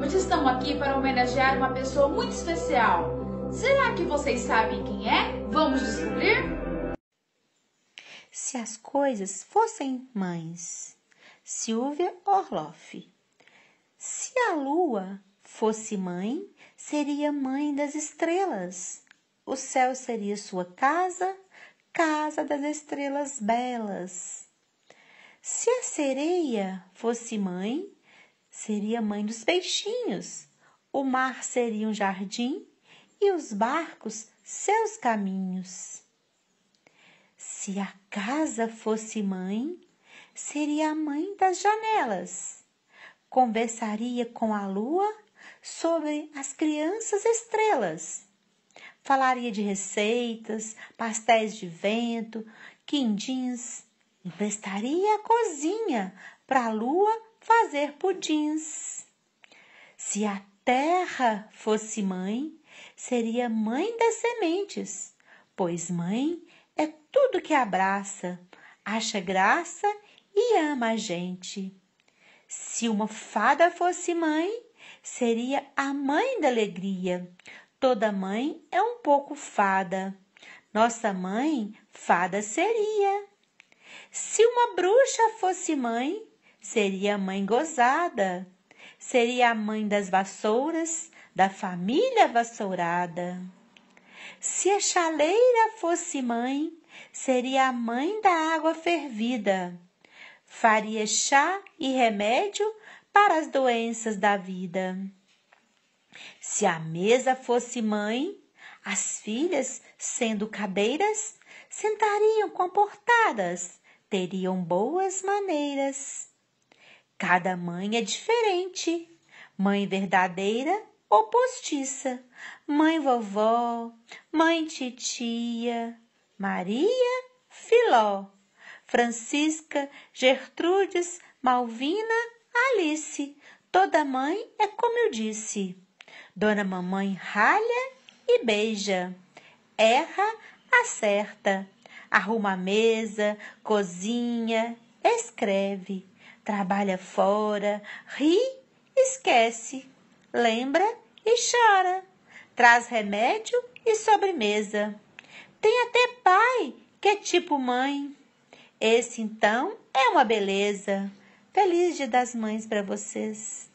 Hoje estamos aqui para homenagear uma pessoa muito especial. Será que vocês sabem quem é? Vamos descobrir? Se as coisas fossem mães, Silvia Orloff. Se a lua fosse mãe, seria mãe das estrelas. O céu seria sua casa, casa das estrelas belas. Se a sereia fosse mãe, seria mãe dos peixinhos, o mar seria um jardim e os barcos seus caminhos. Se a casa fosse mãe, seria a mãe das janelas. Conversaria com a lua sobre as crianças estrelas. Falaria de receitas, pastéis de vento, quindins. Emprestaria a cozinha para a lua fazer pudins. Se a terra fosse mãe, seria mãe das sementes, pois mãe é tudo que abraça, acha graça e ama a gente. Se uma fada fosse mãe, seria a mãe da alegria. Toda mãe é um pouco fada. Nossa mãe fada seria. Se uma bruxa fosse mãe, Seria a mãe gozada, seria a mãe das vassouras, da família vassourada. Se a chaleira fosse mãe, seria a mãe da água fervida. Faria chá e remédio para as doenças da vida. Se a mesa fosse mãe, as filhas, sendo cadeiras, sentariam comportadas, teriam boas maneiras. Cada mãe é diferente. Mãe verdadeira ou postiça, mãe vovó, mãe titia, Maria Filó, Francisca, Gertrudes, Malvina, Alice. Toda mãe é como eu disse. Dona Mamãe ralha e beija, erra, acerta, arruma a mesa, cozinha, escreve trabalha fora, ri, esquece, lembra e chora, traz remédio e sobremesa. Tem até pai que é tipo mãe. Esse então é uma beleza. Feliz Dia das Mães para vocês.